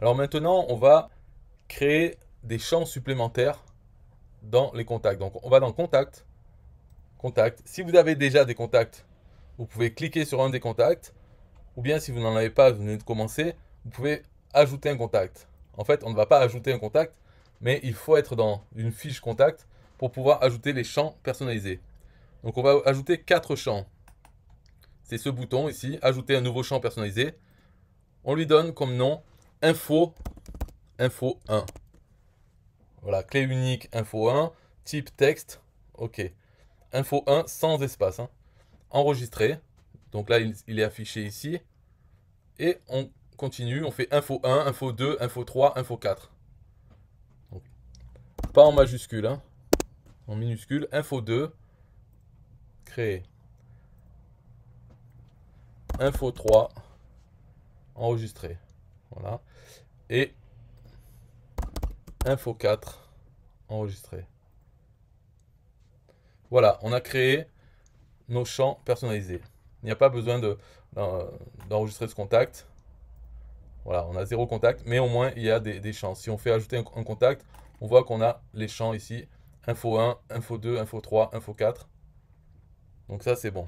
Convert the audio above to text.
Alors maintenant, on va créer des champs supplémentaires dans les contacts. Donc on va dans Contacts, Contacts. Si vous avez déjà des contacts, vous pouvez cliquer sur un des contacts. Ou bien si vous n'en avez pas, vous venez de commencer, vous pouvez ajouter un contact. En fait, on ne va pas ajouter un contact, mais il faut être dans une fiche contact pour pouvoir ajouter les champs personnalisés. Donc on va ajouter quatre champs. C'est ce bouton ici, ajouter un nouveau champ personnalisé. On lui donne comme nom info, info 1. Voilà, clé unique, info 1, type texte, ok. Info 1 sans espace. Hein. Enregistré. Donc là, il, est affiché ici. Et on continue, on fait info 1, info 2, info 3, info 4. pas en majuscule, hein. en minuscule. Info 2, créé. Info 3, enregistrer. Voilà. Et info 4 enregistré. Voilà, on a créé nos champs personnalisés. Il n'y a pas besoin d'enregistrer ce contact. Voilà, on a zéro contact, mais au moins il y a des, champs. Si on fait ajouter un contact, on voit qu'on a les champs ici. Info 1, info 2, info 3, info 4. Donc ça c'est bon.